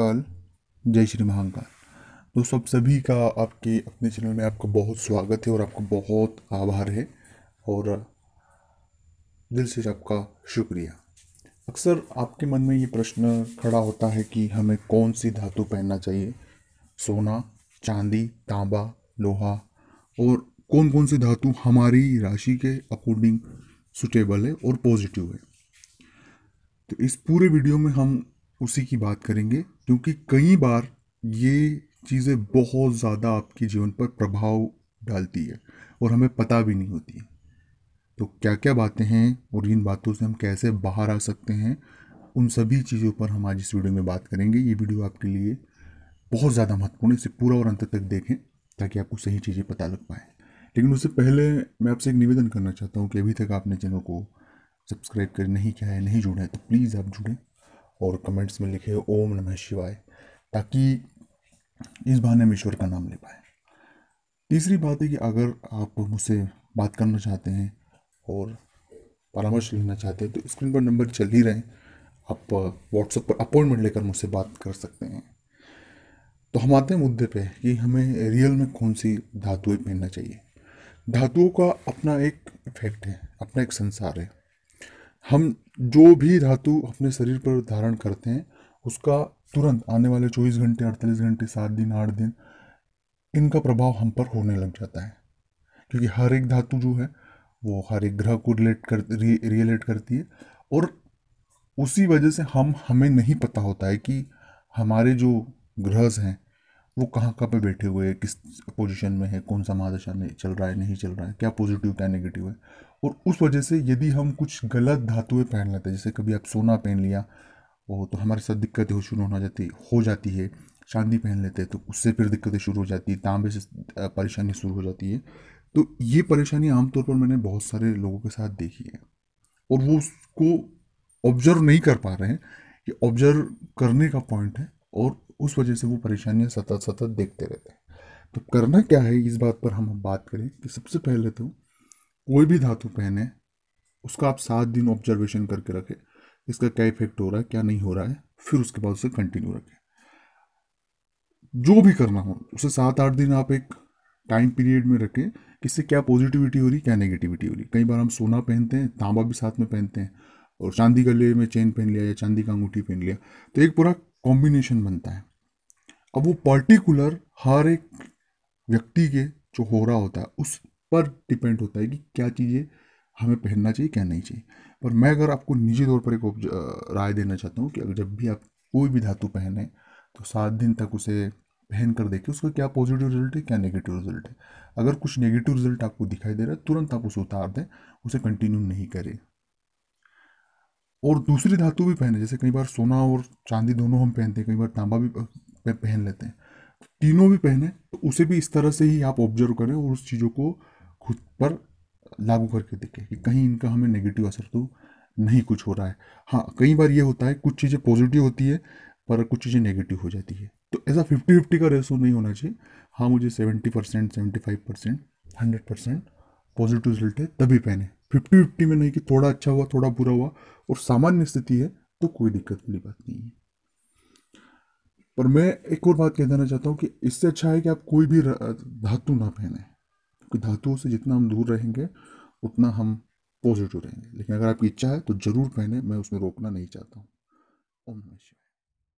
कल जय श्री महाकाल दोस्तों आप सभी का आपके अपने चैनल में आपका बहुत स्वागत है और आपका बहुत आभार है और दिल से आपका शुक्रिया अक्सर आपके मन में ये प्रश्न खड़ा होता है कि हमें कौन सी धातु पहनना चाहिए सोना चांदी तांबा लोहा और कौन कौन सी धातु हमारी राशि के अकॉर्डिंग सुटेबल है और पॉजिटिव है तो इस पूरे वीडियो में हम उसी की बात करेंगे क्योंकि कई बार ये चीज़ें बहुत ज़्यादा आपके जीवन पर प्रभाव डालती है और हमें पता भी नहीं होती तो क्या क्या बातें हैं और इन बातों से हम कैसे बाहर आ सकते हैं उन सभी चीज़ों पर हम आज इस वीडियो में बात करेंगे ये वीडियो आपके लिए बहुत ज़्यादा महत्वपूर्ण इसे पूरा और अंत तक देखें ताकि आपको सही चीज़ें पता लग पाए लेकिन उससे पहले मैं आपसे एक निवेदन करना चाहता हूँ कि अभी तक आपने चैनल को सब्सक्राइब कर नहीं किया है नहीं जुड़ा है तो प्लीज़ आप जुड़ें और कमेंट्स में लिखे ओम नमः शिवाय ताकि इस बहाने में ईश्वर का नाम ले पाए तीसरी बात है कि अगर आप मुझसे बात करना चाहते हैं और परामर्श लेना चाहते हैं तो स्क्रीन पर नंबर चल ही रहे आप व्हाट्सएप uh, पर अपॉइंटमेंट लेकर मुझसे बात कर सकते हैं तो हम आते हैं मुद्दे पे कि हमें रियल में कौन सी धातुएं पहनना चाहिए धातुओं का अपना एक इफेक्ट है अपना एक संसार है हम जो भी धातु अपने शरीर पर धारण करते हैं उसका तुरंत आने वाले 24 घंटे 48 घंटे सात दिन आठ दिन इनका प्रभाव हम पर होने लग जाता है क्योंकि हर एक धातु जो है वो हर एक ग्रह को रिलेट कर रिलेट करती है और उसी वजह से हम हमें नहीं पता होता है कि हमारे जो ग्रहस हैं वो कहाँ कहाँ पे बैठे हुए हैं किस पोजीशन में है कौन सा महादशा में चल रहा है नहीं चल रहा है क्या पॉजिटिव क्या नेगेटिव है और उस वजह से यदि हम कुछ गलत धातुएं पहन लेते हैं जैसे कभी आप सोना पहन लिया वो तो हमारे साथ दिक्कतें शुरू हो जाती हो जाती है चांदी पहन लेते हैं तो उससे फिर दिक्कतें शुरू हो जाती है तांबे से परेशानी शुरू हो जाती है तो ये परेशानी आमतौर पर मैंने बहुत सारे लोगों के साथ देखी है और वो उसको ऑब्जर्व नहीं कर पा रहे हैं ये ऑब्जर्व करने का पॉइंट है और उस वजह से वो परेशानियाँ सतत सतत देखते रहते हैं तो करना क्या है इस बात पर हम बात करें कि सबसे पहले तो कोई भी धातु पहने उसका आप सात दिन ऑब्जर्वेशन करके रखें इसका क्या इफेक्ट हो रहा है क्या नहीं हो रहा है फिर उसके बाद उसे कंटिन्यू रखें जो भी करना हो उसे सात आठ दिन आप एक टाइम पीरियड में रखें किससे क्या पॉजिटिविटी हो रही क्या नेगेटिविटी हो रही कई बार हम सोना पहनते हैं तांबा भी साथ में पहनते हैं और चांदी गले में चेन पहन लिया या चांदी का अंगूठी पहन लिया तो एक पूरा कॉम्बिनेशन बनता है अब वो पर्टिकुलर हर एक व्यक्ति के जो हो रहा होता है उस पर डिपेंड होता है कि क्या चीज़ें हमें पहनना चाहिए क्या नहीं चाहिए पर मैं अगर आपको निजी तौर पर एक राय देना चाहता हूँ कि अगर जब भी आप कोई भी धातु पहने तो सात दिन तक उसे पहन कर देखिए उसका क्या पॉजिटिव रिजल्ट है क्या नेगेटिव रिजल्ट है अगर कुछ नेगेटिव रिजल्ट आपको दिखाई दे रहा है तुरंत आप उसे उतार दें उसे कंटिन्यू नहीं करें और दूसरी धातु भी पहने जैसे कई बार सोना और चांदी दोनों हम पहनते हैं कई बार तांबा भी में पहन लेते हैं तीनों भी पहने तो उसे भी इस तरह से ही आप ऑब्जर्व करें और उस चीज़ों को खुद पर लागू करके देखें कि कहीं इनका हमें नेगेटिव असर तो नहीं कुछ हो रहा है हाँ कई बार ये होता है कुछ चीज़ें पॉजिटिव होती है पर कुछ चीज़ें नेगेटिव हो जाती है तो ऐसा फिफ्टी फिफ्टी का रेशो नहीं होना चाहिए हाँ मुझे seventy percent seventy five percent hundred percent positive result है तभी पहने फिफ्टी फिफ्टी में नहीं कि थोड़ा अच्छा हुआ थोड़ा बुरा हुआ और सामान्य स्थिति है तो कोई दिक्कत वाली बात नहीं है पर मैं एक और बात कह देना चाहता हूँ कि इससे अच्छा है कि आप कोई भी धातु ना पहने क्योंकि धातुओं से जितना हम दूर रहेंगे उतना हम पॉजिटिव रहेंगे लेकिन अगर आपकी इच्छा है तो ज़रूर पहने मैं उसमें रोकना नहीं चाहता हूँ ओम नमः शिवाय